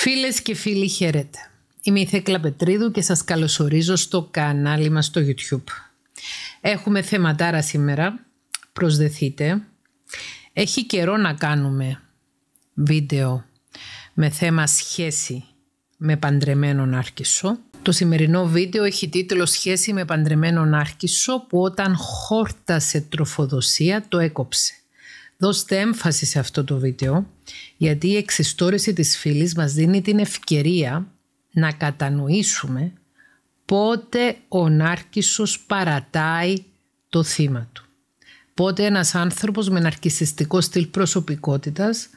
Φίλες και φίλοι χαίρετε. Είμαι η Θέκλα Πετρίδου και σας καλωσορίζω στο κανάλι μας στο YouTube. Έχουμε θεματάρα σήμερα, προσδεθείτε. Έχει καιρό να κάνουμε βίντεο με θέμα σχέση με παντρεμένον άρχισο. Το σημερινό βίντεο έχει τίτλο «Σχέση με παντρεμένον Άρκισο που όταν χόρτασε τροφοδοσία το έκοψε». Δώστε έμφαση σε αυτό το βίντεο, γιατί η εξιστόρηση της φίλης μας δίνει την ευκαιρία να κατανοήσουμε πότε ο νάρκισσος παρατάει το θύμα του. Πότε ένας άνθρωπος με ναρκισιστικό στυλ προσωπικότητας,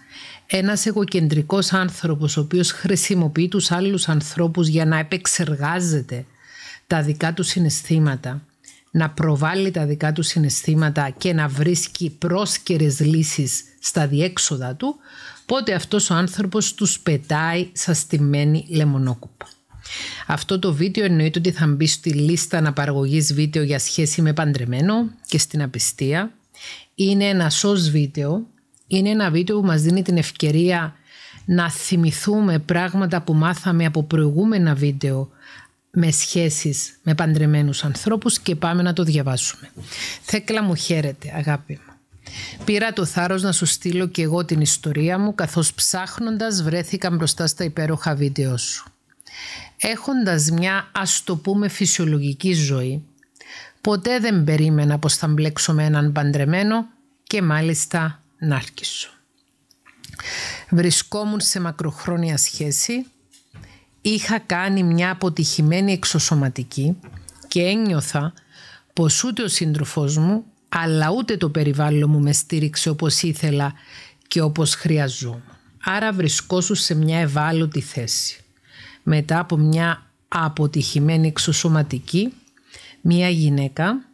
ένας εγωκεντρικός άνθρωπος ο οποίος χρησιμοποιεί τους άλλους ανθρώπους για να επεξεργάζεται τα δικά του συναισθήματα να προβάλλει τα δικά του συναισθήματα και να βρίσκει πρόσκαιρες λύσεις στα διέξοδα του, πότε αυτός ο άνθρωπος τους πετάει σαν στημένη λεμονόκουπα. Αυτό το βίντεο εννοείται ότι θα μπει στη λίστα αναπαραγωγής βίντεο για σχέση με παντρεμένο και στην απιστία. Είναι ένα σως βίντεο, είναι ένα βίντεο που μας δίνει την ευκαιρία να θυμηθούμε πράγματα που μάθαμε από προηγούμενα βίντεο με σχέσεις με παντρεμένους ανθρώπους και πάμε να το διαβάσουμε. Θέκλα μου χαίρετε αγάπη μου. Πήρα το θάρρος να σου στείλω και εγώ την ιστορία μου καθώς ψάχνοντας βρέθηκα μπροστά στα υπέροχα βίντεο σου. Έχοντας μια ας το πούμε φυσιολογική ζωή, ποτέ δεν περίμενα πως θα μπλέξω με έναν παντρεμένο και μάλιστα άρχισω. Βρισκόμουν σε μακροχρόνια σχέση είχα κάνει μια αποτυχημένη εξωσωματική και ένιωθα πως ούτε ο σύντροφός μου αλλά ούτε το περιβάλλον μου με στήριξε όπως ήθελα και όπως χρειαζόμουν. Άρα βρισκόσου σε μια ευάλωτη θέση. Μετά από μια αποτυχημένη εξωσωματική, μια γυναίκα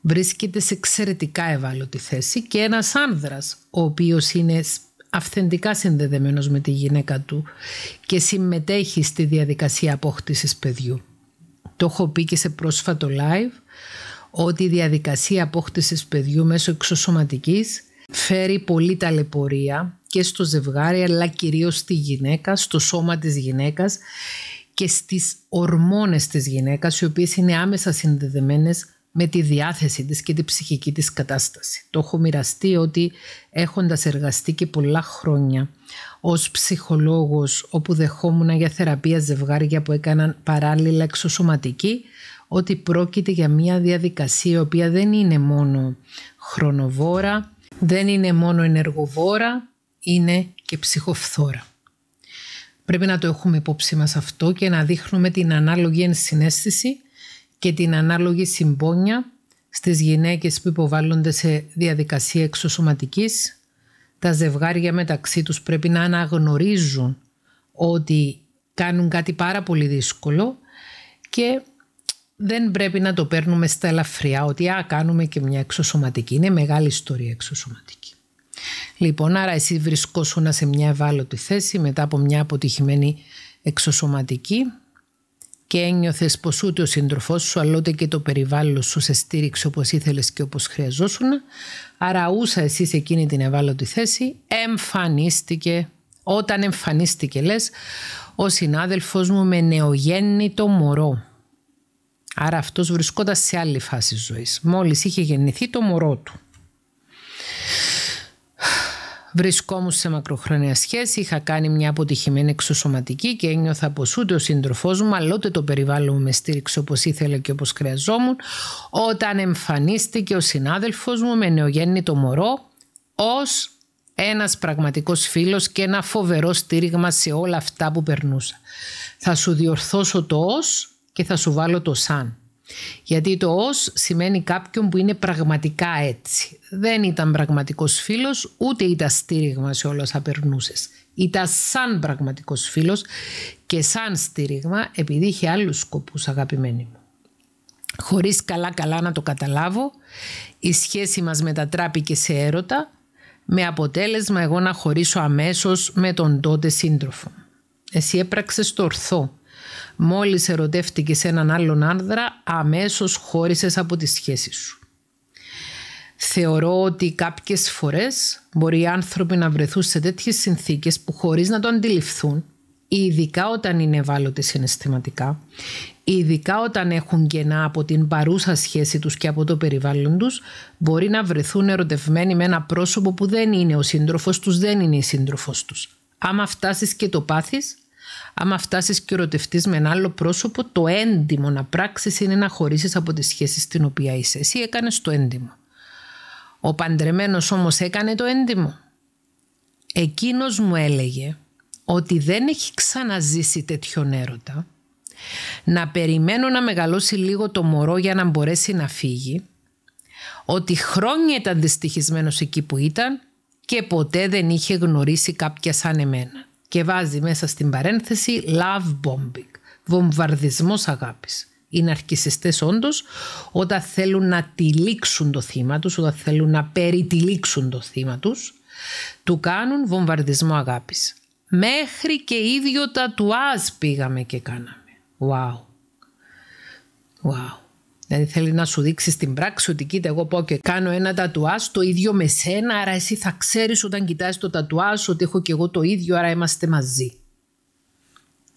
βρίσκεται σε εξαιρετικά ευάλωτη θέση και ένας άνδρας ο οποίος είναι αυθεντικά συνδεδεμένος με τη γυναίκα του και συμμετέχει στη διαδικασία απόκτησης παιδιού. Το έχω πει και σε πρόσφατο live ότι η διαδικασία απόκτησης παιδιού μέσω εξωσωματικής φέρει πολύ ταλαιπωρία και στο ζευγάρι αλλά κυρίως στη γυναίκα, στο σώμα της γυναίκας και στις ορμόνες της γυναίκας οι οποίες είναι άμεσα συνδεδεμένες με τη διάθεση της και τη ψυχική της κατάσταση. Το έχω μοιραστεί ότι έχοντας εργαστεί και πολλά χρόνια ως ψυχολόγος όπου δεχόμουν για θεραπεία ζευγάρια που έκαναν παράλληλα εξωσωματική ότι πρόκειται για μια διαδικασία η οποία δεν είναι μόνο χρονοβόρα, δεν είναι μόνο ενεργοβόρα, είναι και ψυχοφθόρα. Πρέπει να το έχουμε υπόψη μας αυτό και να δείχνουμε την ανάλογη ενσυναίσθηση και την ανάλογη συμπόνια στις γυναίκες που υποβάλλονται σε διαδικασία εξωσωματικής. Τα ζευγάρια μεταξύ τους πρέπει να αναγνωρίζουν ότι κάνουν κάτι πάρα πολύ δύσκολο και δεν πρέπει να το παίρνουμε στα ελαφριά ότι α, κάνουμε και μια εξωσωματική. Είναι μεγάλη ιστορία εξωσωματική. Λοιπόν, άρα εσύ βρισκόσουνα σε μια ευάλωτη θέση μετά από μια αποτυχημένη εξωσωματική και ένιωθες πως ούτε ο σύντροφός σου, αλλά ούτε και το περιβάλλον σου σε στήριξε όπως ήθελες και όπως χρειαζόσουν. Άρα, ούσα εσύ σε εκείνη την ευάλωτη θέση, εμφανίστηκε. Όταν εμφανίστηκε, λες, ο συνάδελφο μου με νεογέννητο μωρό. Άρα αυτός βρισκόταν σε άλλη φάση ζωής. Μόλις είχε γεννηθεί το μωρό του. Βρισκόμουν σε μακροχρόνια σχέση, είχα κάνει μια αποτυχημένη εξωσωματική και ένιωθα πως ούτε ο σύντροφός μου, αλλά ούτε το περιβάλλον μου με στήριξε όπως ήθελε και όπως χρειαζόμουν. Όταν εμφανίστηκε ο συνάδελφο μου με νεογέννητο μωρό, ως ένας πραγματικός φίλος και ένα φοβερό στήριγμα σε όλα αυτά που περνούσα. Θα σου διορθώσω το ως και θα σου βάλω το σαν. Γιατί το ως σημαίνει κάποιον που είναι πραγματικά έτσι. Δεν ήταν πραγματικός φίλος, ούτε ήταν στήριγμα σε όλα όσα περνούσες. Ήταν σαν πραγματικός φίλος και σαν στήριγμα επειδή είχε άλλους σκοπούς, αγαπημένοι μου. Χωρίς καλά-καλά να το καταλάβω, η σχέση μας μετατράπηκε σε έρωτα με αποτέλεσμα εγώ να χωρίσω αμέσως με τον τότε σύντροφο. Εσύ έπραξες το ορθό Μόλις ερωτεύτηκες έναν άλλον άνδρα, αμέσως χώρισες από τη σχέση σου. Θεωρώ ότι κάποιες φορές μπορεί οι άνθρωποι να βρεθούν σε τέτοιες συνθήκες που χωρίς να το αντιληφθούν, ειδικά όταν είναι ευάλωτοι συναισθηματικά, ειδικά όταν έχουν κενά από την παρούσα σχέση τους και από το περιβάλλον τους, μπορεί να βρεθούν ερωτευμένοι με ένα πρόσωπο που δεν είναι ο σύντροφος τους, δεν είναι η σύντροφος τους. Άμα φτάσεις και το πάθεις, Άμα φτάσεις και ερωτευτείς με ένα άλλο πρόσωπο, το έντιμο να πράξεις είναι να χωρίσεις από τη σχέση στην οποία είσαι. Εσύ έκανες το έντιμο. Ο παντρεμένος όμως έκανε το έντιμο. Εκείνος μου έλεγε ότι δεν έχει ξαναζήσει τέτοιον έρωτα. Να περιμένω να μεγαλώσει λίγο το μωρό για να μπορέσει να φύγει. Ότι χρόνια ήταν δυστυχισμένος εκεί που ήταν και ποτέ δεν είχε γνωρίσει κάποια σαν εμένα και βάζει μέσα στην παρένθεση love bombing, βομβαρδισμός αγάπης. Οι ναρκιστέ όντως όταν θέλουν να τυλίξουν το θύμα τους, όταν θέλουν να περιτυλίξουν το θύμα τους, του κάνουν βομβαρδισμό αγάπης. Μέχρι και ίδιο τα τουάζ πήγαμε και κάναμε. Wow. Wow. Δηλαδή θέλει να σου δείξει στην πράξη ότι κοίτα, εγώ πω και κάνω ένα τατουάζ το ίδιο με σένα, άρα εσύ θα ξέρεις όταν κοιτάς το τατουάζ ότι έχω και εγώ το ίδιο, άρα είμαστε μαζί.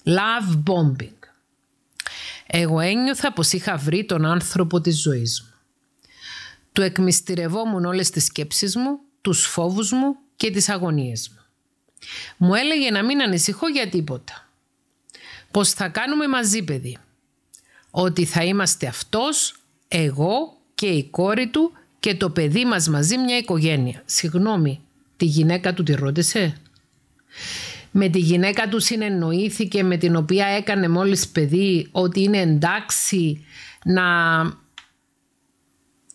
Love bombing. Εγώ ένιωθα πως είχα βρει τον άνθρωπο της ζωής μου. Του εκμυστηρευόμουν όλες τις σκέψεις μου, τους φόβους μου και τις αγωνίες μου. Μου έλεγε να μην ανησυχώ για τίποτα. Πως θα κάνουμε μαζί παιδί ότι θα είμαστε αυτός, εγώ και η κόρη του και το παιδί μας μαζί μια οικογένεια. Συγγνώμη, τη γυναίκα του τη ρώτησε. Με τη γυναίκα του συνεννοήθηκε με την οποία έκανε μόλις παιδί ότι είναι εντάξει να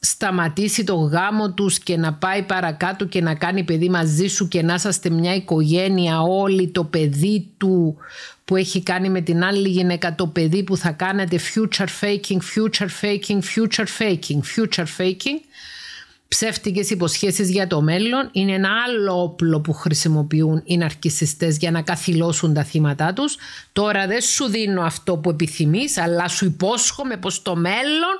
σταματήσει το γάμο τους και να πάει παρακάτω και να κάνει παιδί μαζί σου και να είσαστε μια οικογένεια όλοι το παιδί του που έχει κάνει με την άλλη γυναίκα το παιδί που θα κάνετε future faking, future faking, future faking, future faking ψεύτικες υποσχέσεις για το μέλλον είναι ένα άλλο όπλο που χρησιμοποιούν οι ναρκισιστές για να καθυλώσουν τα θύματα τους. Τώρα δεν σου δίνω αυτό που επιθυμείς, αλλά σου υπόσχομαι πως το μέλλον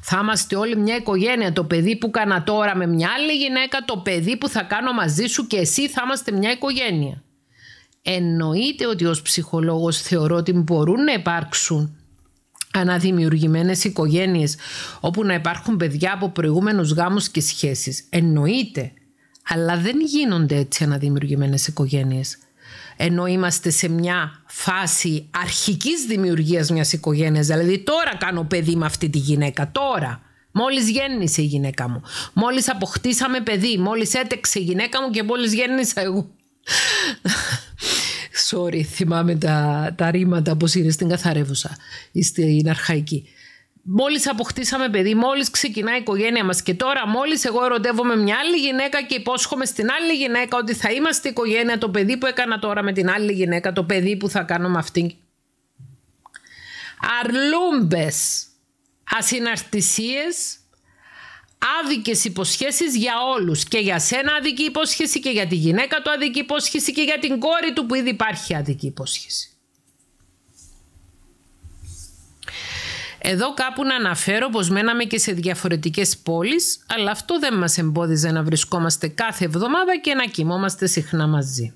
θα είμαστε όλοι μια οικογένεια. Το παιδί που κάνα τώρα με μια άλλη γυναίκα, το παιδί που θα κάνω μαζί σου και εσύ θα είμαστε μια οικογένεια. Εννοείται ότι ως ψυχολόγος θεωρώ ότι μπορούν να υπάρξουν αναδημιουργημένες οικογένειες όπου να υπάρχουν παιδιά από προηγούμενους γάμους και σχέσεις. Εννοείται, αλλά δεν γίνονται έτσι αναδημιουργημένες οικογένειες. Ενώ είμαστε σε μια φάση αρχικής δημιουργίας μιας οικογένειας, δηλαδή τώρα κάνω παιδί με αυτή τη γυναίκα, τώρα. Μόλις γέννησε η γυναίκα μου, μόλις αποκτήσαμε παιδί, μόλις έτεξε η γυναίκα μου και μόλις γέννησα εγώ sorry, θυμάμαι τα, τα ρήματα πώς είναι στην καθαρεύουσα ή στην αρχαϊκή. Μόλις αποκτήσαμε παιδί, μόλις ξεκινάει η στην αρχαικη μολι αποκτησαμε παιδι μολι ξεκινα η οικογενεια μας και τώρα, μόλις εγώ ερωτεύομαι μια άλλη γυναίκα και υπόσχομαι στην άλλη γυναίκα ότι θα είμαστε οικογένεια, το παιδί που έκανα τώρα με την άλλη γυναίκα, το παιδί που θα κάνω με αυτήν. Αρλούμπες Ασυναρτησίες. Άδικέ υποσχέσεις για όλους και για σένα αδική υπόσχεση και για τη γυναίκα του αδική υπόσχεση και για την κόρη του που ήδη υπάρχει αδική υπόσχεση. Εδώ κάπου να αναφέρω πως μέναμε και σε διαφορετικές πόλεις, αλλά αυτό δεν μας εμπόδιζε να βρισκόμαστε κάθε εβδομάδα και να κοιμόμαστε συχνά μαζί.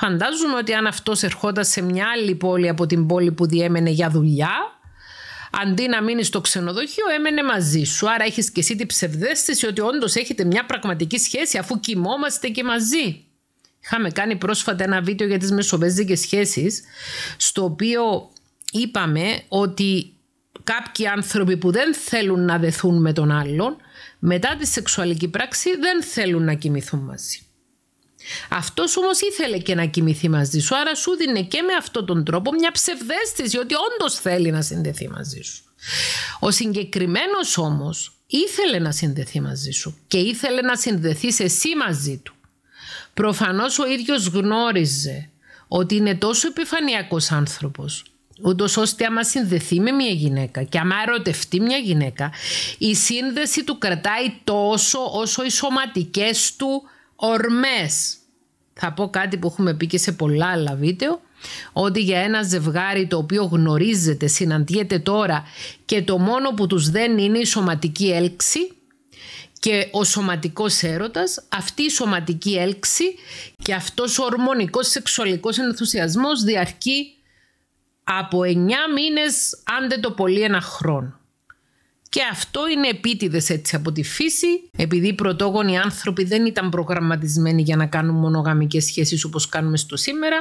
Φαντάζομαι ότι αν αυτός ερχόταν σε μια άλλη πόλη από την πόλη που διέμενε για δουλειά, αντί να μείνεις στο ξενοδοχείο, έμενε μαζί σου. Άρα έχεις και εσύ την ψευδέστηση ότι όντως έχετε μια πραγματική σχέση αφού κοιμόμαστε και μαζί. Είχαμε κάνει πρόσφατα ένα βίντεο για τις μεσοβέζικες σχέσεις, στο οποίο είπαμε ότι κάποιοι άνθρωποι που δεν θέλουν να δεθούν με τον άλλον, μετά τη σεξουαλική πράξη δεν θέλουν να κοιμηθούν μαζί. Αυτός όμως ήθελε και να κοιμηθεί μαζί σου, άρα σου δίνει και με αυτόν τον τρόπο μια ψευδέστηση ότι όντως θέλει να συνδεθεί μαζί σου. Ο συγκεκριμένος όμως ήθελε να συνδεθεί μαζί σου και ήθελε να συνδεθεί εσύ μαζί του. Προφανώς ο ίδιος γνώριζε ότι είναι τόσο επιφανειακός άνθρωπος ούτως ώστε άμα συνδεθεί με μια γυναίκα και άμα ερωτευτεί μια γυναίκα η σύνδεση του κρατάει τόσο όσο οι σωματικές του ορμές. Θα πω κάτι που έχουμε πει και σε πολλά άλλα βίντεο, ότι για ένα ζευγάρι το οποίο γνωρίζετε, συναντιέται τώρα και το μόνο που τους δεν είναι η σωματική έλξη και ο σωματικός έρωτας, αυτή η σωματική έλξη και αυτός ο ορμονικός σεξουαλικός ενθουσιασμός διαρκεί από 9 μήνες, αν δεν το πολύ ένα χρόνο. Και αυτό είναι επίτηδες έτσι από τη φύση, επειδή οι πρωτόγονοι άνθρωποι δεν ήταν προγραμματισμένοι για να κάνουν μονογαμικές σχέσεις όπως κάνουμε στο σήμερα.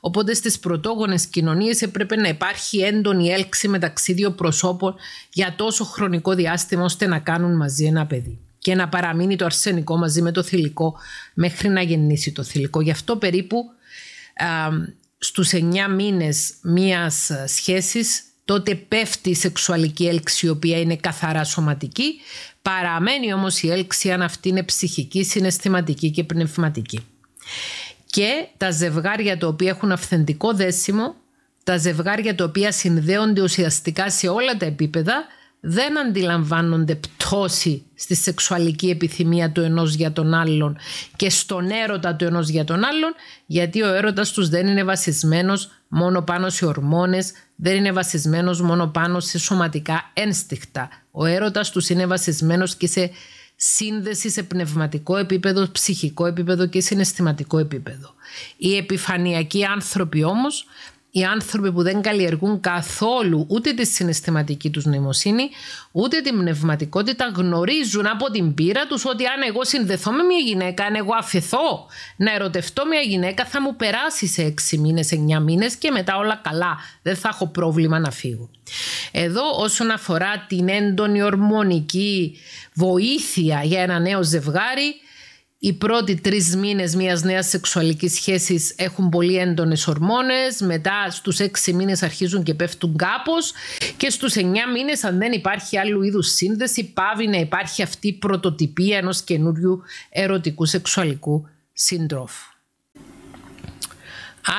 Οπότε στις πρωτόγονες κοινωνίες έπρεπε να υπάρχει έντονη έλξη μεταξύ δύο προσώπων για τόσο χρονικό διάστημα ώστε να κάνουν μαζί ένα παιδί και να παραμείνει το αρσενικό μαζί με το θηλυκό μέχρι να γεννήσει το θηλυκό. Γι' αυτό περίπου στου στους 9 μήνες μίας σχέσης τότε πέφτει η σεξουαλική έλξη η οποία είναι καθαρά σωματική, παραμένει όμως η έλξη αν αυτή είναι ψυχική, συναισθηματική και πνευματική. Και τα ζευγάρια τα οποία έχουν αυθεντικό δέσιμο, τα ζευγάρια τα οποία συνδέονται ουσιαστικά σε όλα τα επίπεδα, δεν αντιλαμβάνονται πτώση στη σεξουαλική επιθυμία του ενός για τον άλλον και στον έρωτα του ενός για τον άλλον, γιατί ο έρωτας τους δεν είναι βασισμένος μόνο πάνω σε ορμόνες, δεν είναι βασισμένος μόνο πάνω σε σωματικά ένστικτα. Ο έρωτας τους είναι βασισμένος και σε σύνδεση σε πνευματικό επίπεδο, ψυχικό επίπεδο και συναισθηματικό επίπεδο. Οι επιφανειακοί άνθρωποι όμως οι άνθρωποι που δεν καλλιεργούν καθόλου ούτε τη συναισθηματική τους νοημοσύνη, ούτε την πνευματικότητα, γνωρίζουν από την πείρα τους ότι αν εγώ συνδεθώ με μια γυναίκα, αν εγώ αφαιθώ να ερωτευτώ μια γυναίκα, θα μου περάσει σε 6 μήνες, 9 μήνες και μετά όλα καλά. Δεν θα έχω πρόβλημα να φύγω. Εδώ όσον αφορά την έντονη ορμονική βοήθεια για ένα νέο ζευγάρι, οι πρώτοι τρεις μήνες μιας νέας σεξουαλικής σχέσης έχουν πολύ έντονες ορμόνες. Μετά στους έξι μήνες αρχίζουν και πέφτουν κάπως. Και στους εννιά μήνες, αν δεν υπάρχει άλλου είδους σύνδεση, πάβει να υπάρχει αυτή η πρωτοτυπία ενός καινούριου ερωτικού σεξουαλικού συντρόφου.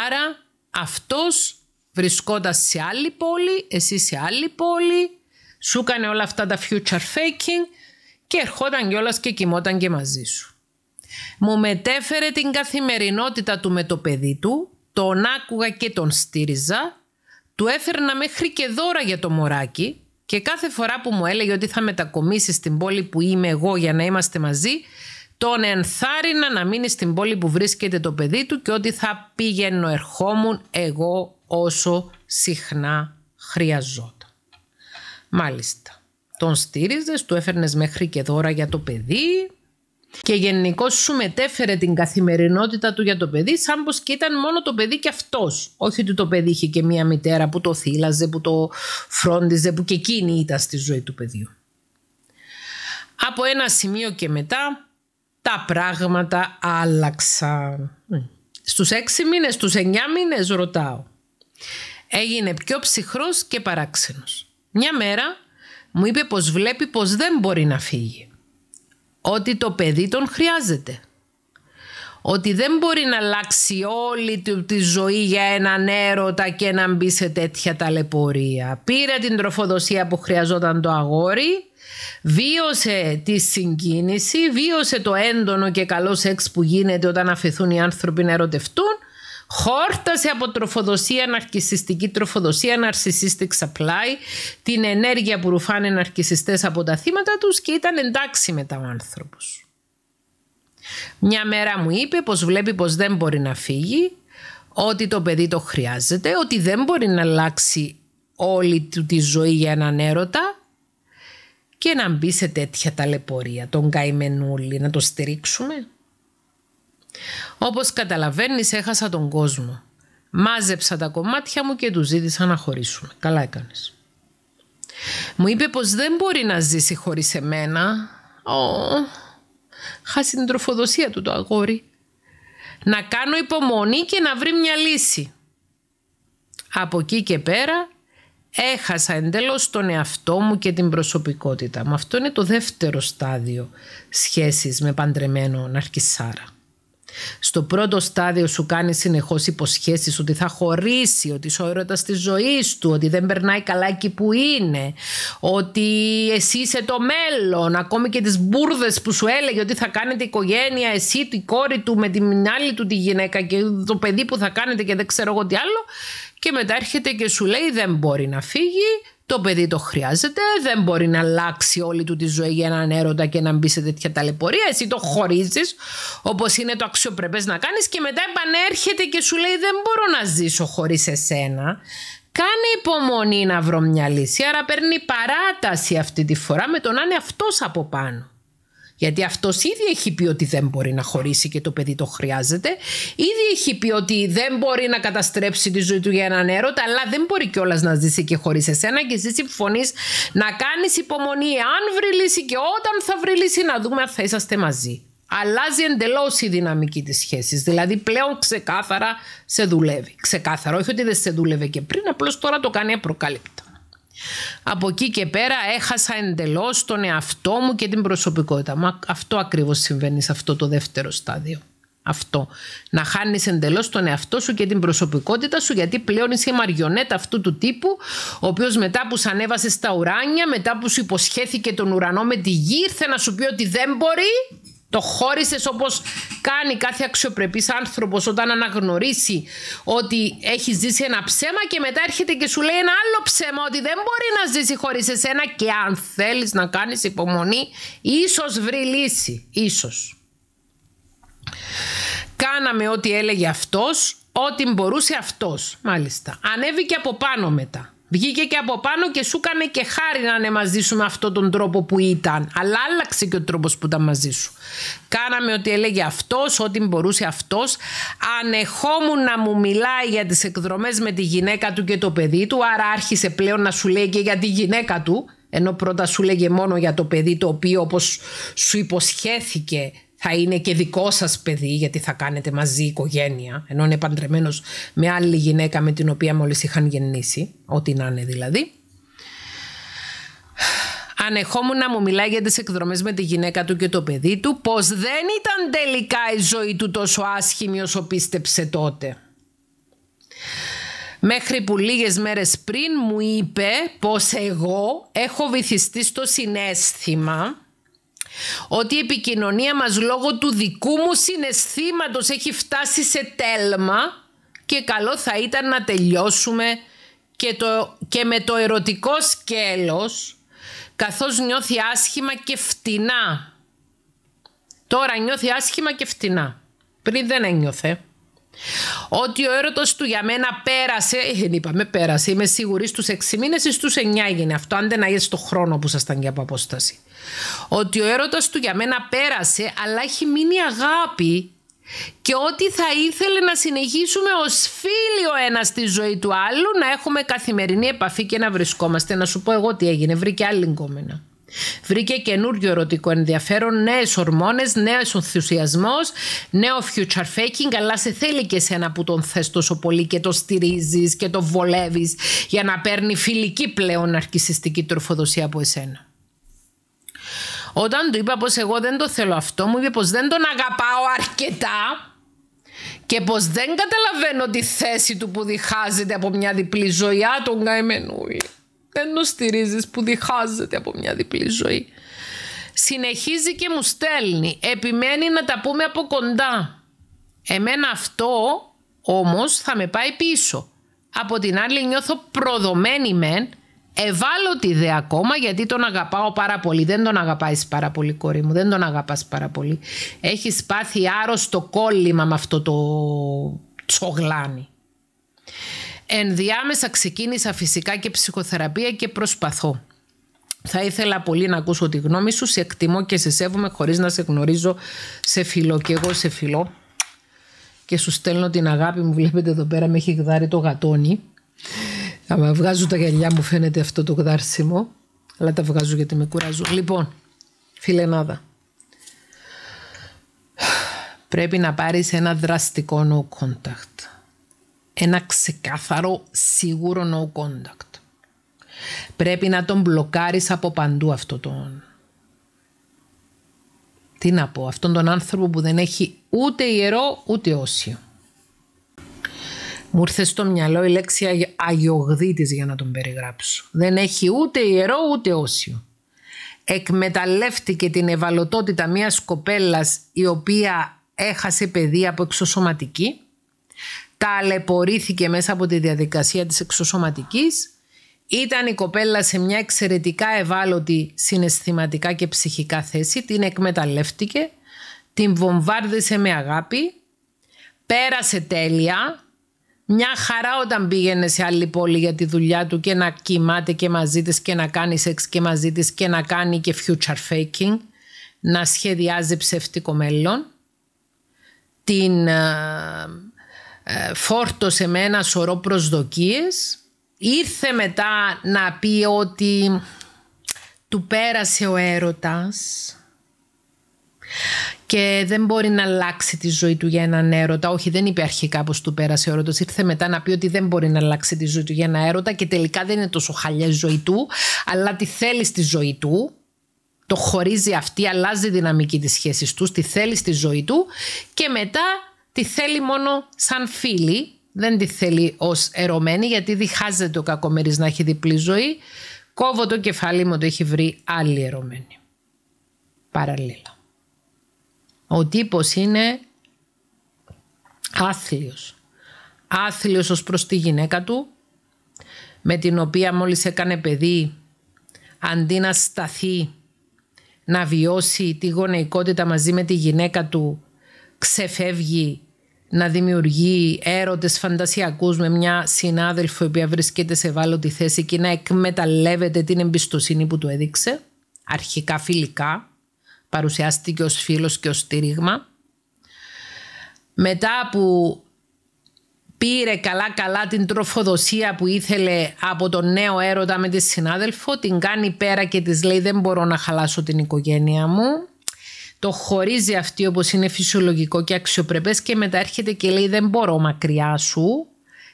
Άρα αυτός βρισκόταν σε άλλη πόλη, εσύ σε άλλη πόλη, σου έκανε όλα αυτά τα future faking και ερχόταν κιόλας και κοιμόταν και μαζί σου. Μου μετέφερε την καθημερινότητα του με το παιδί του, τον άκουγα και τον στήριζα, του έφερνα μέχρι και δώρα για το μωράκι και κάθε φορά που μου έλεγε ότι θα μετακομίσει στην πόλη που είμαι εγώ για να είμαστε μαζί, τον ενθάρρυνα να μείνει στην πόλη που βρίσκεται το παιδί του και ότι θα πήγαινω ερχόμουν εγώ όσο συχνά χρειαζόταν. Μάλιστα, τον στήριζες, του έφερνες μέχρι και δώρα για το παιδί, και γενικώ σου μετέφερε την καθημερινότητα του για το παιδί, σαν πως και ήταν μόνο το παιδί και αυτός. Όχι ότι το παιδί είχε και μία μητέρα που το θύλαζε, που το φρόντιζε, που και εκείνη ήταν στη ζωή του παιδιού. Από ένα σημείο και μετά τα πράγματα άλλαξαν. Ναι. Στους έξι μήνες, στους εννιά μήνες ρωτάω. Έγινε πιο ψυχρός και παράξενος. Μια μέρα μου είπε πως βλέπει πως δεν μπορεί να φύγει ότι το παιδί τον χρειάζεται. Ότι δεν μπορεί να αλλάξει όλη τη ζωή για έναν έρωτα και να μπει σε τέτοια ταλαιπωρία. Πήρε την τροφοδοσία που χρειαζόταν το αγόρι, βίωσε τη συγκίνηση, βίωσε το έντονο και καλό σεξ που γίνεται όταν αφαιθούν οι άνθρωποι να ερωτευτούν Χόρτασε από τροφοδοσία, ναρκισιστική τροφοδοσία, narcissistic supply, την ενέργεια που ρουφάνε ναρκισιστές από τα θύματα τους και ήταν εντάξει με τα ο Μια μέρα μου είπε πως βλέπει πως δεν μπορεί να φύγει, ότι το παιδί το χρειάζεται, ότι δεν μπορεί να αλλάξει όλη του τη ζωή για έναν έρωτα και να μπει σε τέτοια ταλαιπωρία, τον καημενούλη, να το στηρίξουμε. Όπως καταλαβαίνεις έχασα τον κόσμο. Μάζεψα τα κομμάτια μου και τους ζήτησα να χωρίσουμε. Καλά έκανες. Μου είπε πως δεν μπορεί να ζήσει χωρίς εμένα. Ω, χάσει την τροφοδοσία του το αγόρι. Να κάνω υπομονή και να βρει μια λύση. Από εκεί και πέρα έχασα εντελώς τον εαυτό μου και την προσωπικότητα Μα Αυτό είναι το δεύτερο στάδιο σχέσης με παντρεμένο ναρκισάρα. Στο πρώτο στάδιο σου κάνει συνεχώς υποσχέσεις ότι θα χωρίσει, ότι είσαι ο έρωτας της του, ότι δεν περνάει καλά εκεί που είναι, ότι εσύ είσαι το μέλλον, ακόμη και τις μπουρδες που σου έλεγε ότι θα κάνετε οικογένεια, εσύ, τη κόρη του με την άλλη του τη γυναίκα και το παιδί που θα κάνετε και δεν ξέρω εγώ τι άλλο και μετά έρχεται και σου λέει δεν μπορεί να φύγει, το παιδί το χρειάζεται, δεν μπορεί να αλλάξει όλη του τη ζωή για έναν έρωτα και να μπει σε τέτοια ταλαιπωρία. Εσύ το χωρίζεις όπως είναι το αξιοπρεπές να κάνεις και μετά επανέρχεται και σου λέει: Δεν μπορώ να ζήσω χωρίς εσένα. Κάνε υπομονή να βρω μια λύση. Άρα παίρνει παράταση αυτή τη φορά με τον να είναι αυτός από πάνω. Γιατί αυτός ήδη έχει πει ότι δεν μπορεί να χωρίσει και το παιδί το χρειάζεται. Ήδη έχει πει ότι δεν μπορεί να καταστρέψει τη ζωή του για έναν έρωτα, αλλά δεν μπορεί κιόλας να ζήσει και χωρίς εσένα. Και εσύ συμφωνείς να κάνεις υπομονή, αν βρει λύση και όταν θα βρει λύση, να δούμε αν θα είσαστε μαζί. Αλλάζει εντελώς η δυναμική της σχέσης. Δηλαδή, πλέον ξεκάθαρα σε δουλεύει. Ξεκάθαρα. όχι ότι δεν σε δούλευε και πριν, απλώς τώρα το κάνει απροκάλυπτο. Από εκεί και πέρα έχασα εντελώς τον εαυτό μου και την προσωπικότητα. μου αυτό ακριβώς συμβαίνει σε αυτό το δεύτερο στάδιο. Αυτό. Να χάνεις εντελώς τον εαυτό σου και την προσωπικότητα σου γιατί πλέον είσαι μαριονέτα αυτού του τύπου ο οποίος μετά που σ' ανέβασες στα ουράνια, μετά που σου υποσχέθηκε τον ουρανό με τη γη ήρθε να σου πει ότι δεν μπορεί το χώρισες όπως κάνει κάθε αξιοπρεπής άνθρωπος όταν αναγνωρίσει ότι έχει ζήσει ένα ψέμα και μετά έρχεται και σου λέει ένα άλλο ψέμα ότι δεν μπορεί να ζήσει χωρίς εσένα και αν θέλεις να κάνεις υπομονή, ίσως βρει λύση. Ίσως. Κάναμε ό,τι έλεγε αυτός, ό,τι μπορούσε αυτός, μάλιστα. Ανέβηκε από πάνω μετά. Βγήκε και από πάνω και σου έκανε και χάρη να είναι μαζί σου με αυτόν τον τρόπο που ήταν. Αλλά άλλαξε και ο τρόπος που ήταν μαζί σου. Κάναμε ότι έλεγε αυτός, ό,τι μπορούσε αυτός. Ανεχόμουν να μου μιλάει για τις εκδρομές με τη γυναίκα του και το παιδί του. Άρα άρχισε πλέον να σου λέει και για τη γυναίκα του. Ενώ πρώτα σου λέγε μόνο για το παιδί το οποίο όπως σου υποσχέθηκε θα είναι και δικό σας παιδί γιατί θα κάνετε μαζί οικογένεια ενώ είναι παντρεμένος με άλλη γυναίκα με την οποία μόλις είχαν γεννήσει ό,τι να είναι δηλαδή Ανεχόμουν να μου μιλάει για τις εκδρομές με τη γυναίκα του και το παιδί του πως δεν ήταν τελικά η ζωή του τόσο άσχημη όσο πίστεψε τότε Μέχρι που λίγες μέρες πριν μου είπε πως εγώ έχω βυθιστεί στο συνέστημα ότι η επικοινωνία μας λόγω του δικού μου συναισθήματος έχει φτάσει σε τέλμα και καλό θα ήταν να τελειώσουμε και, με το ερωτικό σκέλος καθώς νιώθει άσχημα και φτηνά. Τώρα νιώθει άσχημα και φτηνά. Πριν δεν ένιωθε ότι ο έρωτος του για μένα πέρασε. Ε, δεν είπαμε πέρασε. Είμαι σίγουρη στους 6 μήνες ή στους 9 έγινε αυτό. Αν δεν αγίε το χρόνο που ήσασταν και από απόσταση. Ότι ο έρωτα του για μένα πέρασε, αλλά έχει μείνει αγάπη και ότι θα ήθελε να συνεχίσουμε ως φίλοι ο ένας στη ζωή του άλλου, να έχουμε καθημερινή επαφή και να βρισκόμαστε. Να σου πω εγώ τι έγινε, βρήκε άλλη γκόμενα. Βρήκε καινούριο ερωτικό ενδιαφέρον, νέες ορμόνες, νέος ενθουσιασμός, νέο future faking. Αλλά σε θέλει και εσένα που τον θες τόσο πολύ και το στηρίζεις και το βολεύεις για να παίρνει φιλική πλέον αρκισιστική τροφοδοσία από εσένα. Όταν του είπα πως εγώ δεν το θέλω αυτό, μου είπε πως δεν τον αγαπάω αρκετά και πως δεν καταλαβαίνω τη θέση του που διχάζεται από μια διπλή ζωή. Α, τον καημενούλη το στηρίζεις που διχάζεται από μια διπλή ζωή. Συνεχίζει και μου στέλνει, επιμένει να τα πούμε από κοντά. Εμένα αυτό όμως θα με πάει πίσω. Από την άλλη νιώθω προδομένη μεν, ευάλωτη δε ακόμα γιατί τον αγαπάω πάρα πολύ. Δεν τον αγαπάεις πάρα πολύ κόρη μου, δεν τον αγαπάς πάρα πολύ. Έχεις πάθει άρρωστο κόλλημα με αυτό το τσογλάνι. Ενδιάμεσα ξεκίνησα φυσικά και ψυχοθεραπεία και προσπαθώ. Θα ήθελα πολύ να ακούσω τη γνώμη σου, σε εκτιμώ και σε σέβομαι χωρίς να σε γνωρίζω, σε φιλό και εγώ σε φιλό. Και σου στέλνω την αγάπη μου, βλέπετε εδώ πέρα με έχει γδάρει το γατόνι. Αμα βγάζω τα γυαλιά μου φαίνεται αυτό το γδάρσιμο, αλλά τα βγάζω γιατί με κουράζω. Λοιπόν, φιλενάδα, πρέπει να πάρεις ένα δραστικό no contact ένα ξεκάθαρο σίγουρο no contact. Πρέπει να τον μπλοκάρεις από παντού αυτό τον... Τι να πω, αυτόν τον άνθρωπο που δεν έχει ούτε ιερό ούτε όσιο. Μου ήρθε στο μυαλό η λέξη αγιογδίτης για να τον περιγράψω. Δεν έχει ούτε ιερό ούτε όσιο. Εκμεταλλεύτηκε την ευαλωτότητα μιας κοπέλας η οποία έχασε παιδί από εξωσωματική ταλαιπωρήθηκε μέσα από τη διαδικασία της εξωσωματικής. Ήταν η κοπέλα σε μια εξαιρετικά ευάλωτη συναισθηματικά και ψυχικά θέση. Την εκμεταλλεύτηκε, την βομβάρδισε με αγάπη, πέρασε τέλεια. Μια χαρά όταν πήγαινε σε άλλη πόλη για τη δουλειά του και να κοιμάται και μαζί της και να κάνει σεξ και μαζί της και να κάνει και future faking, να σχεδιάζει ψευτικό μέλλον. Την ε, ε, φόρτωσε με ένα σωρό προσδοκίες. Ήρθε μετά να πει ότι του πέρασε ο έρωτας και δεν μπορεί να αλλάξει τη ζωή του για έναν έρωτα. Όχι, δεν είπε αρχικά πως του πέρασε ο έρωτας. Ήρθε μετά να πει ότι δεν μπορεί να αλλάξει τη ζωή του για ένα έρωτα και τελικά δεν είναι τόσο χαλιά η ζωή του, αλλά τη θέλει στη ζωή του. Το χωρίζει αυτή, αλλάζει η δυναμική της σχέσης τους, τη θέλει στη ζωή του και μετά τη θέλει μόνο σαν φίλη, δεν τη θέλει ως ερωμένη γιατί διχάζεται ο κακομερής να έχει διπλή ζωή. Κόβω το κεφάλι μου, το έχει βρει άλλη ερωμένη. Παραλλήλα. Ο τύπος είναι άθλιος. Άθλιος ως προς τη γυναίκα του, με την οποία μόλις έκανε παιδί, αντί να σταθεί, να βιώσει τη γονεϊκότητα μαζί με τη γυναίκα του, ξεφεύγει να δημιουργεί έρωτες φαντασιακούς με μια συνάδελφο η οποία βρίσκεται σε ευάλωτη θέση και να εκμεταλλεύεται την εμπιστοσύνη που του έδειξε, αρχικά φιλικά, παρουσιάστηκε ως φίλος και ως στήριγμα. Μετά που πήρε καλά-καλά την τροφοδοσία που ήθελε από τον νέο έρωτα με τη συνάδελφο, την κάνει πέρα και της λέει «Δεν μπορώ να χαλάσω την οικογένεια μου» το χωρίζει αυτή όπως είναι φυσιολογικό και αξιοπρεπές και μετά έρχεται και λέει δεν μπορώ μακριά σου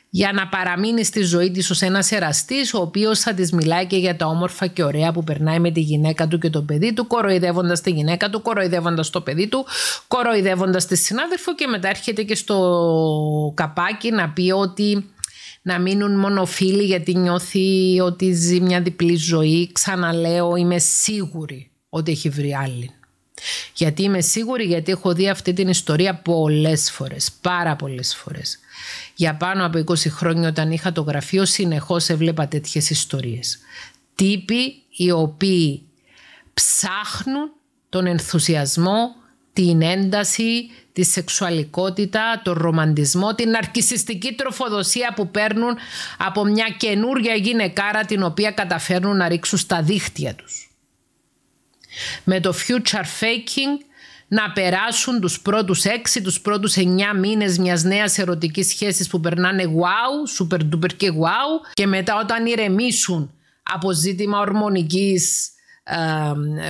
για να παραμείνει στη ζωή της ως ένας εραστής ο οποίος θα της μιλάει και για τα όμορφα και ωραία που περνάει με τη γυναίκα του και το παιδί του κοροϊδεύοντας τη γυναίκα του, κοροϊδεύοντας το παιδί του, κοροϊδεύοντας τη συνάδελφο και μετά έρχεται και στο καπάκι να πει ότι να μείνουν μόνο φίλοι γιατί νιώθει ότι ζει μια διπλή ζωή. Ξαναλέω είμαι σίγουρη ότι έχει βρει άλλη. Γιατί είμαι σίγουρη, γιατί έχω δει αυτή την ιστορία πολλές φορές, πάρα πολλές φορές. Για πάνω από 20 χρόνια όταν είχα το γραφείο συνεχώς έβλεπα τέτοιες ιστορίες. Τύποι οι οποίοι ψάχνουν τον ενθουσιασμό, την ένταση, τη σεξουαλικότητα, τον ρομαντισμό, την αρκισιστική τροφοδοσία που παίρνουν από μια καινούργια γυναικάρα την οποία καταφέρνουν να ρίξουν στα δίχτυα τους με το future faking να περάσουν τους πρώτους έξι, τους πρώτους εννιά μήνες μιας νέας ερωτικής σχέσης που περνάνε wow, super duper και wow και μετά όταν ηρεμήσουν από ζήτημα ορμονικής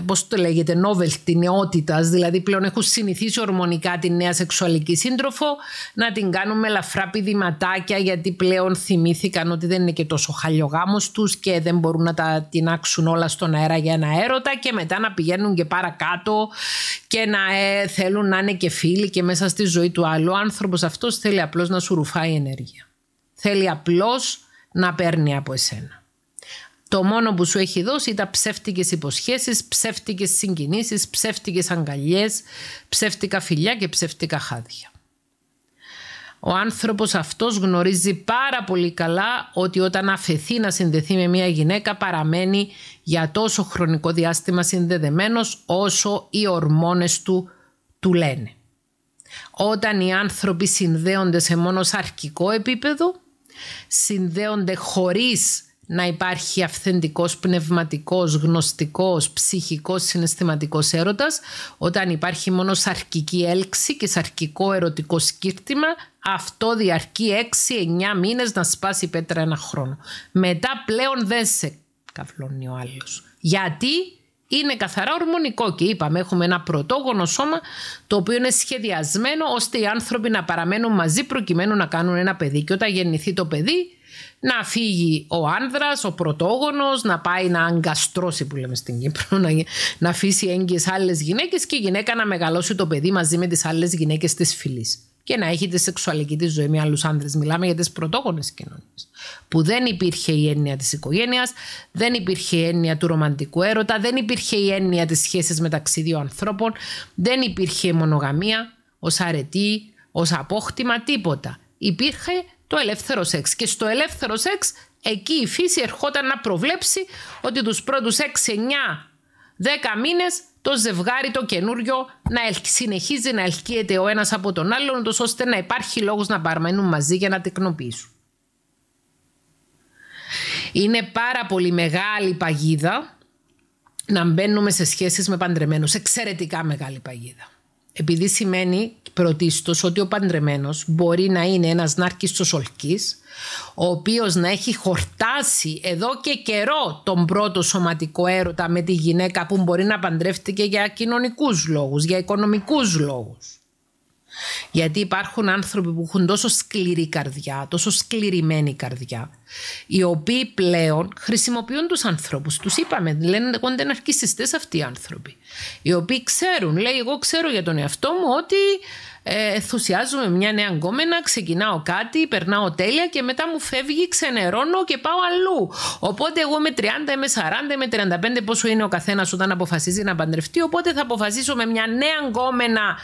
πώς το λέγεται, novelty νεότητας, δηλαδή πλέον έχουν συνηθίσει ορμονικά τη νέα σεξουαλική σύντροφο, να την κάνουν με λαφρά πηδηματάκια γιατί πλέον θυμήθηκαν ότι δεν είναι και τόσο χαλιογάμος τους και δεν μπορούν να τα τεινάξουν όλα στον αέρα για ένα έρωτα και μετά να πηγαίνουν και παρακάτω και να ε, θέλουν να είναι και φίλοι και μέσα στη ζωή του άλλου. Ο άνθρωπος αυτός θέλει απλώς να σου ρουφάει ενέργεια. Θέλει απλώς να παίρνει από εσένα το μόνο που σου έχει δώσει ήταν ψεύτικες υποσχέσεις, ψεύτικες συγκινήσεις, ψεύτικες αγκαλιές, ψεύτικα φιλιά και ψεύτικα χάδια. Ο άνθρωπος αυτός γνωρίζει πάρα πολύ καλά ότι όταν αφαιθεί να συνδεθεί με μια γυναίκα παραμένει για τόσο χρονικό διάστημα συνδεδεμένος όσο οι ορμόνες του του λένε. Όταν οι άνθρωποι συνδέονται σε μόνος σαρκικό επίπεδο, συνδέονται χωρίς να υπάρχει αυθεντικός, πνευματικός, γνωστικός, ψυχικός, συναισθηματικός έρωτας, όταν υπάρχει μόνο σαρκική έλξη και σαρκικό ερωτικό σκύρτημα, αυτό διαρκεί 6-9 μήνες να σπάσει πέτρα ένα χρόνο. Μετά πλέον δεν σε καυλώνει ο άλλος. Γιατί είναι καθαρά ορμονικό και είπαμε έχουμε ένα πρωτόγονο σώμα το οποίο είναι σχεδιασμένο ώστε οι άνθρωποι να παραμένουν μαζί προκειμένου να κάνουν ένα παιδί και όταν γεννηθεί το παιδί να φύγει ο άνδρας, ο πρωτόγονος, να πάει να αγκαστρώσει που λέμε στην Κύπρο, να, αφήσει έγκυες άλλες γυναίκες και η γυναίκα να μεγαλώσει το παιδί μαζί με τις άλλες γυναίκες της φυλής και να έχει τη σεξουαλική της ζωή με άλλους άνδρες. Μιλάμε για τις πρωτόγονες κοινωνίες. Που δεν υπήρχε η έννοια της οικογένειας, δεν υπήρχε η έννοια του ρομαντικού έρωτα, δεν υπήρχε η έννοια της σχέσης μεταξύ δύο ανθρώπων, δεν υπήρχε μονογαμία ως αρετή, ως απόκτημα, τίποτα. Υπήρχε το ελεύθερο σεξ. Και στο ελεύθερο σεξ εκεί η φύση ερχόταν να προβλέψει ότι τους πρώτους 6, 9, 10 μήνες το ζευγάρι το καινούριο να συνεχίζει να ελκύεται ο ένας από τον άλλον τόσο ώστε να υπάρχει λόγος να παραμένουν μαζί για να τεκνοποιήσουν. Είναι πάρα πολύ μεγάλη παγίδα να μπαίνουμε σε σχέσεις με παντρεμένους. Εξαιρετικά μεγάλη παγίδα. Επειδή σημαίνει πρωτίστως ότι ο παντρεμένος μπορεί να είναι ένας νάρκιστος ολκής, ο οποίος να έχει χορτάσει εδώ και καιρό τον πρώτο σωματικό έρωτα με τη γυναίκα που μπορεί να παντρεύτηκε για κοινωνικούς λόγους, για οικονομικούς λόγους. Γιατί υπάρχουν άνθρωποι που έχουν τόσο σκληρή καρδιά, τόσο σκληρημένη καρδιά, οι οποίοι πλέον χρησιμοποιούν τους ανθρώπους. Τους είπαμε, λένε ότι δεν αρκιστέ αυτοί οι άνθρωποι. Οι οποίοι ξέρουν, λέει, εγώ ξέρω για τον εαυτό μου ότι ε, ενθουσιάζομαι μια νέα γκόμενα, ξεκινάω κάτι, περνάω τέλεια και μετά μου φεύγει, ξενερώνω και πάω αλλού. Οπότε εγώ με 30, με 40, με 35 πόσο είναι ο καθένας όταν αποφασίζει να παντρευτεί. Οπότε θα αποφασίσω με μια νέα γκόμενα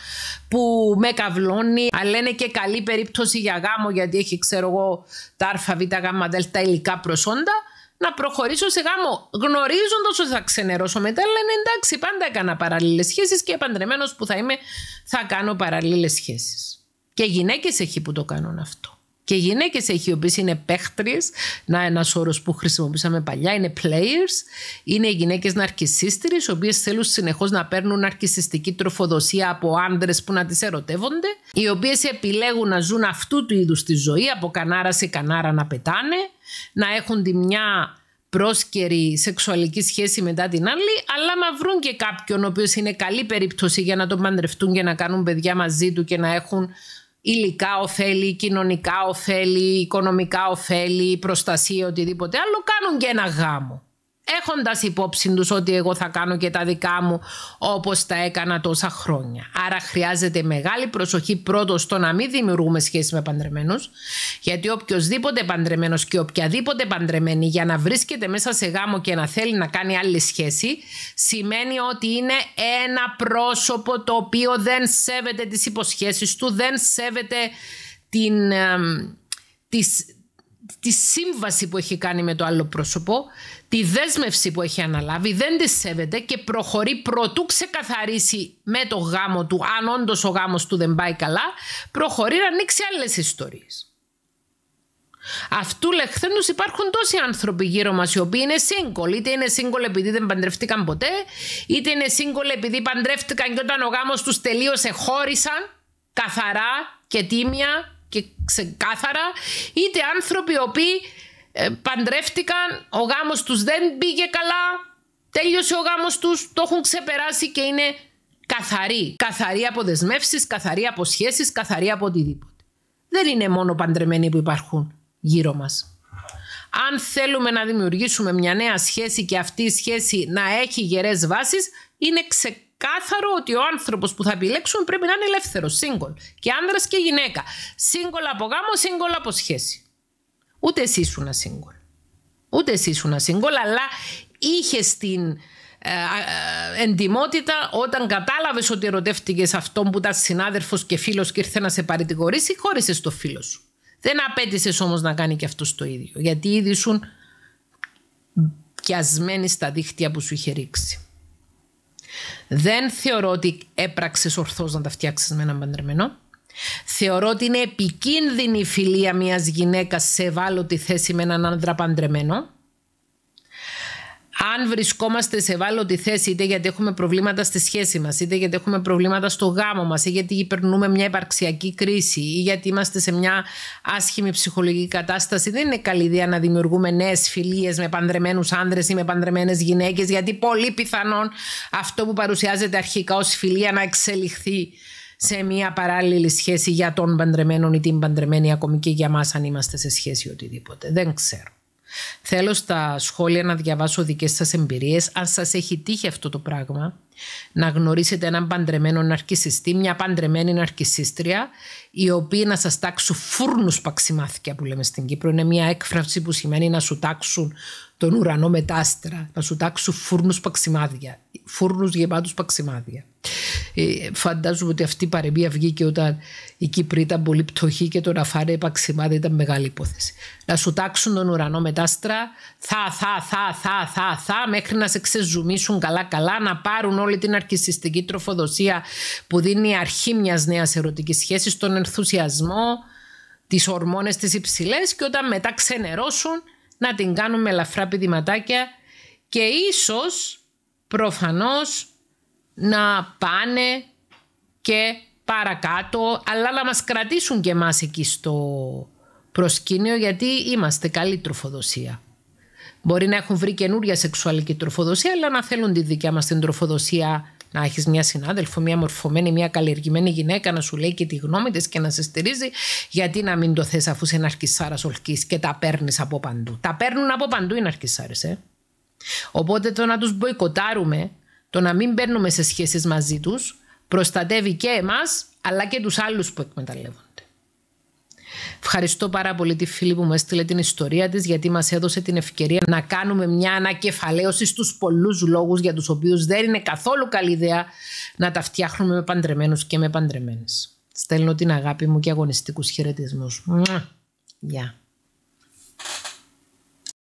που με καυλώνει, αλλά είναι και καλή περίπτωση για γάμο γιατί έχει ξέρω εγώ τα αρφαβήτα ΔΕΛΤΑ υλικά προσόντα να προχωρήσω σε γάμο. Γνωρίζοντας ότι θα ξενερώσω μετά, λένε εντάξει, πάντα έκανα παράλληλες σχέσεις και επαντρεμένο που θα είμαι, θα κάνω παράλληλες σχέσεις. Και γυναίκες έχει που το κάνουν αυτό. Και γυναίκες έχει οι οποίες είναι παίχτριες, να ένας όρος που χρησιμοποιήσαμε παλιά, είναι players. Είναι οι γυναίκες ναρκιστήριε, οι οποίες θέλουν συνεχώς να παίρνουν ναρκισιστική τροφοδοσία από άντρες που να τις ερωτεύονται, οι οποίες επιλέγουν να ζουν αυτού του είδους τη ζωή, από κανάρα σε κανάρα να πετάνε να έχουν τη μια πρόσκαιρη σεξουαλική σχέση μετά την άλλη, αλλά να βρουν και κάποιον ο οποίος είναι καλή περίπτωση για να τον παντρευτούν και να κάνουν παιδιά μαζί του και να έχουν υλικά ωφέλη, κοινωνικά ωφέλη, οικονομικά ωφέλη, προστασία, οτιδήποτε άλλο, κάνουν και ένα γάμο έχοντας υπόψη τους ότι εγώ θα κάνω και τα δικά μου όπως τα έκανα τόσα χρόνια. Άρα χρειάζεται μεγάλη προσοχή πρώτο στο να μην δημιουργούμε σχέση με παντρεμένους, γιατί οποιοδήποτε παντρεμένος και οποιαδήποτε παντρεμένη για να βρίσκεται μέσα σε γάμο και να θέλει να κάνει άλλη σχέση, σημαίνει ότι είναι ένα πρόσωπο το οποίο δεν σέβεται τις υποσχέσεις του, δεν σέβεται την. τη σύμβαση που έχει κάνει με το άλλο πρόσωπο, τη δέσμευση που έχει αναλάβει, δεν τη σέβεται και προχωρεί προτού ξεκαθαρίσει με το γάμο του, αν όντως ο γάμος του δεν πάει καλά, προχωρεί να ανοίξει άλλες ιστορίες. Αυτού λεχθέντους υπάρχουν τόσοι άνθρωποι γύρω μας οι οποίοι είναι σύγκολοι, είτε είναι σύγκολοι επειδή δεν παντρευτήκαν ποτέ, είτε είναι σύγκολοι επειδή παντρεύτηκαν και όταν ο γάμος τους τελείωσε χώρισαν καθαρά και τίμια και ξεκάθαρα, είτε άνθρωποι οποίοι ε, παντρεύτηκαν, ο γάμος τους δεν πήγε καλά, τέλειωσε ο γάμος τους, το έχουν ξεπεράσει και είναι καθαρή. Καθαρή από δεσμεύσεις, καθαρή από σχέσεις, καθαρή από οτιδήποτε. Δεν είναι μόνο παντρεμένοι που υπάρχουν γύρω μας. Αν θέλουμε να δημιουργήσουμε μια νέα σχέση και αυτή η σχέση να έχει γερές βάσεις, είναι ξεκάθαρο ότι ο άνθρωπος που θα επιλέξουν πρέπει να είναι ελεύθερος, single. Και άνδρας και γυναίκα. Single από γάμο, single από σχέση. Ούτε εσύ ήσουν single. Ούτε εσύ να single, αλλά είχες την ε, ε, εντιμότητα όταν κατάλαβες ότι ερωτεύτηκες αυτόν που ήταν συνάδελφος και φίλος και ήρθε να σε παρητηγορήσει, χώρισες το φίλο σου. Δεν απέτησες όμως να κάνει και αυτός το ίδιο, γιατί ήδη σου πιασμένη στα δίχτυα που σου είχε ρίξει. Δεν θεωρώ ότι έπραξες ορθώς να τα φτιάξεις με έναν παντρεμένο. Θεωρώ ότι είναι επικίνδυνη η φιλία μιας γυναίκας σε ευάλωτη θέση με έναν άντρα παντρεμένο. Αν βρισκόμαστε σε ευάλωτη θέση, είτε γιατί έχουμε προβλήματα στη σχέση μας είτε γιατί έχουμε προβλήματα στο γάμο μας ή γιατί περνούμε μια υπαρξιακή κρίση, ή γιατί είμαστε σε μια άσχημη ψυχολογική κατάσταση, δεν είναι καλή ιδέα να δημιουργούμε νέες φιλίες με παντρεμένους άνδρες ή με παντρεμένες γυναίκες, γιατί πολύ πιθανόν αυτό που παρουσιάζεται αρχικά ως φιλία να εξελιχθεί σε μια παράλληλη σχέση για τον παντρεμένο ή την παντρεμένη, ακόμη και για μας αν είμαστε σε σχέση οτιδήποτε. Δεν ξέρω. Θέλω στα σχόλια να διαβάσω δικές σας εμπειρίες. Αν σας έχει τύχει αυτό το πράγμα, να γνωρίσετε έναν παντρεμένο ναρκισιστή, μια παντρεμένη ναρκισίστρια η οποία να σας τάξουν φούρνους παξιμάθηκια που λέμε στην Κύπρο. Είναι μια έκφραση που σημαίνει να σου τάξουν τον ουρανό μετάστρα, να σου τάξουν φούρνους παξιμάδια. Φούρνους γεμάτους παξιμάδια. Ε, φαντάζομαι ότι αυτή η παρεμία βγήκε όταν η Κύπρη ήταν πολύ πτωχή και το να φάνε δεν ήταν μεγάλη υπόθεση. Να σου τάξουν τον ουρανό με άστρα, θα, θα, θα, θα, θα, θα, μέχρι να σε ξεζουμίσουν καλά-καλά, να πάρουν όλη την αρκισιστική τροφοδοσία που δίνει η αρχή μιας νέας ερωτικής σχέσης, τον ενθουσιασμό, τις ορμόνες τη υψηλές και όταν μετά ξενερώσουν να την κάνουν με ελαφρά πηδηματάκια και ίσως προφανώς να πάνε και παρακάτω, αλλά να μας κρατήσουν και εμάς εκεί στο προσκήνιο γιατί είμαστε καλή τροφοδοσία. Μπορεί να έχουν βρει καινούρια σεξουαλική τροφοδοσία, αλλά να θέλουν τη δικιά μας την τροφοδοσία να έχεις μια συνάδελφο, μια μορφωμένη, μια καλλιεργημένη γυναίκα να σου λέει και τη γνώμη της και να σε στηρίζει. Γιατί να μην το θες αφού είσαι αρκισάρας ολκής και τα παίρνεις από παντού. Τα παίρνουν από παντού είναι ναρκισσάρες, ε. Οπότε το να τους μποϊκοτάρουμε το να μην μπαίνουμε σε σχέσεις μαζί τους προστατεύει και εμάς αλλά και τους άλλους που εκμεταλλεύονται. Ευχαριστώ πάρα πολύ τη φίλη που μου έστειλε την ιστορία της γιατί μας έδωσε την ευκαιρία να κάνουμε μια ανακεφαλαίωση στους πολλούς λόγους για τους οποίους δεν είναι καθόλου καλή ιδέα να τα φτιάχνουμε με παντρεμένους και με παντρεμένες. Στέλνω την αγάπη μου και αγωνιστικούς χαιρετισμούς. Γεια.